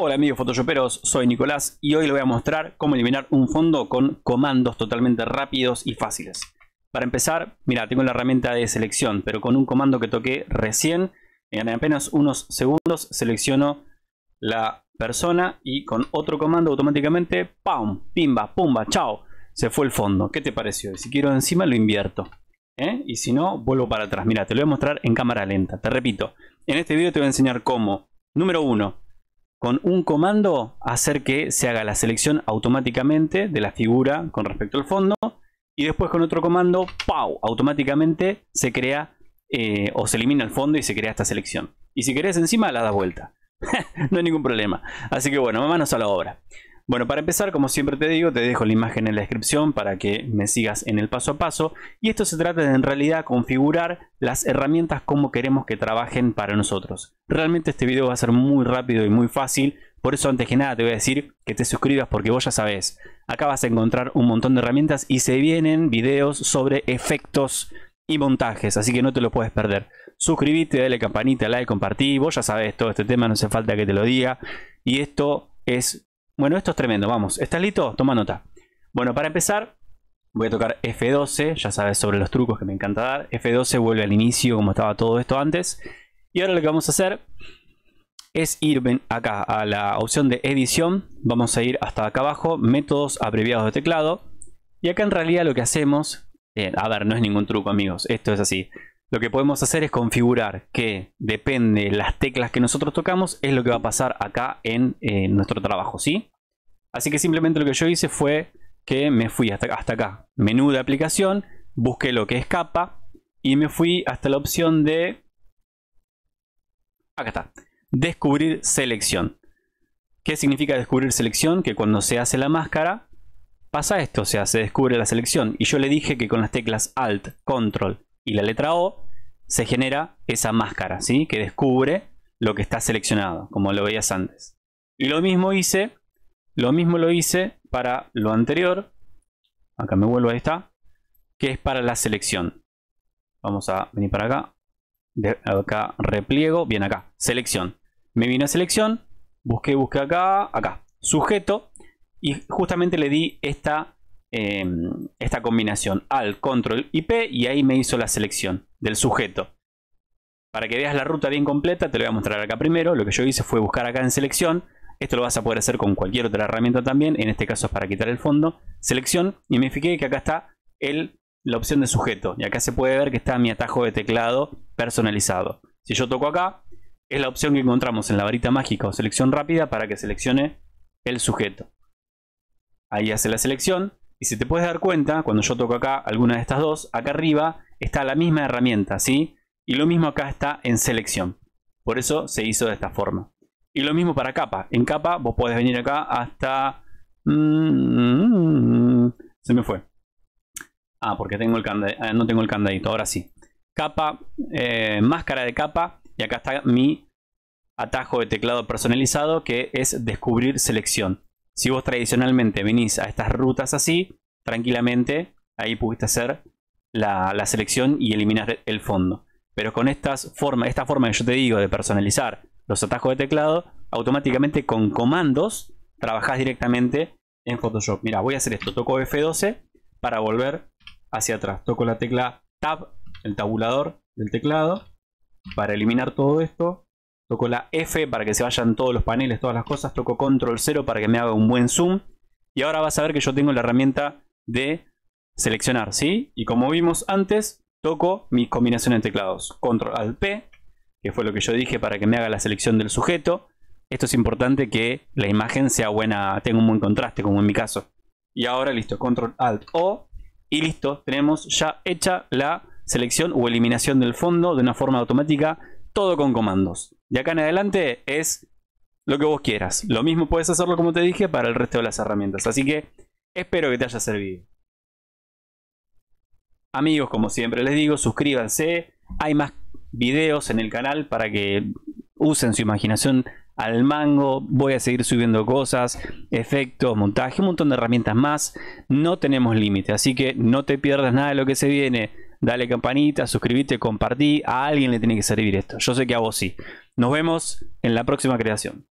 Hola amigos photoshoperos, soy Nicolás y hoy les voy a mostrar cómo eliminar un fondo con comandos totalmente rápidos y fáciles. Para empezar, mira, tengo la herramienta de selección, pero con un comando que toqué recién, en apenas unos segundos selecciono la persona y con otro comando automáticamente, ¡pam! ¡pimba! ¡pumba! ¡chao! Se fue el fondo. ¿Qué te pareció? Si quiero encima lo invierto. ¿eh? Y si no, vuelvo para atrás. Mira, te lo voy a mostrar en cámara lenta. Te repito, en este video te voy a enseñar cómo. Número 1 con un comando hacer que se haga la selección automáticamente de la figura con respecto al fondo y después con otro comando, ¡pau! automáticamente se crea eh, o se elimina el fondo y se crea esta selección. Y si querés encima la das vuelta. no hay ningún problema. Así que bueno, manos a la obra. Bueno, para empezar, como siempre te digo, te dejo la imagen en la descripción para que me sigas en el paso a paso. Y esto se trata de en realidad configurar las herramientas como queremos que trabajen para nosotros. Realmente este video va a ser muy rápido y muy fácil. Por eso antes que nada te voy a decir que te suscribas porque vos ya sabés. Acá vas a encontrar un montón de herramientas y se vienen videos sobre efectos y montajes. Así que no te lo puedes perder. Suscribite, dale campanita, like, compartí. Vos ya sabés todo este tema, no hace falta que te lo diga. Y esto es bueno, esto es tremendo, vamos. ¿Estás listo? Toma nota. Bueno, para empezar, voy a tocar F12, ya sabes sobre los trucos que me encanta dar. F12 vuelve al inicio como estaba todo esto antes. Y ahora lo que vamos a hacer es ir acá a la opción de edición. Vamos a ir hasta acá abajo, métodos abreviados de teclado. Y acá en realidad lo que hacemos... Eh, a ver, no es ningún truco amigos, esto es así lo que podemos hacer es configurar que depende las teclas que nosotros tocamos es lo que va a pasar acá en eh, nuestro trabajo, ¿sí? Así que simplemente lo que yo hice fue que me fui hasta, hasta acá, menú de aplicación, busqué lo que escapa y me fui hasta la opción de... Acá está, descubrir selección. ¿Qué significa descubrir selección? Que cuando se hace la máscara pasa esto, o sea, se descubre la selección. Y yo le dije que con las teclas Alt, Control y la letra O se genera esa máscara, ¿sí? Que descubre lo que está seleccionado, como lo veías antes. Y lo mismo hice, lo mismo lo hice para lo anterior, acá me vuelvo, a esta que es para la selección. Vamos a venir para acá, acá repliego, bien acá, selección. Me vino a selección, busqué, busqué acá, acá, sujeto, y justamente le di esta Em, esta combinación al control y P y ahí me hizo la selección del sujeto. Para que veas la ruta bien completa, te lo voy a mostrar acá primero. Lo que yo hice fue buscar acá en selección. Esto lo vas a poder hacer con cualquier otra herramienta también. En este caso es para quitar el fondo. Selección y me fijé que acá está el, la opción de sujeto. Y acá se puede ver que está mi atajo de teclado personalizado. Si yo toco acá, es la opción que encontramos en la varita mágica o selección rápida para que seleccione el sujeto. Ahí hace la selección. Y si te puedes dar cuenta, cuando yo toco acá alguna de estas dos, acá arriba está la misma herramienta, ¿sí? Y lo mismo acá está en selección. Por eso se hizo de esta forma. Y lo mismo para capa. En capa vos podés venir acá hasta... Mm, se me fue. Ah, porque tengo el eh, no tengo el candadito, ahora sí. Capa, eh, máscara de capa. Y acá está mi atajo de teclado personalizado que es descubrir selección. Si vos tradicionalmente venís a estas rutas así, tranquilamente ahí pudiste hacer la, selección y eliminar el fondo. Pero con estas esta forma que yo te digo de personalizar los atajos de teclado, automáticamente con comandos trabajás directamente en Photoshop. Mira, voy a hacer esto, toco F12 para volver hacia atrás. Toco la tecla Tab, el tabulador del teclado, para eliminar todo esto toco la F para que se vayan todos los paneles, todas las cosas, toco control 0 para que me haga un buen zoom. Y ahora vas a ver que yo tengo la herramienta de seleccionar, ¿sí? Y como vimos antes, toco mi combinación de teclados. Control ALT P, que fue lo que yo dije para que me haga la selección del sujeto. Esto es importante que la imagen sea buena, tenga un buen contraste, como en mi caso. Y ahora listo, control alt O. Y listo, tenemos ya hecha la selección o eliminación del fondo de una forma automática, todo con comandos. Y acá en adelante es lo que vos quieras. Lo mismo puedes hacerlo como te dije para el resto de las herramientas. Así que espero que te haya servido. Amigos, como siempre les digo, suscríbanse. Hay más videos en el canal para que usen su imaginación al mango. Voy a seguir subiendo cosas, efectos, montaje, un montón de herramientas más. No tenemos límite, así que no te pierdas nada de lo que se viene. Dale campanita, suscríbete, compartí. A alguien le tiene que servir esto. Yo sé que a vos sí. Nos vemos en la próxima creación.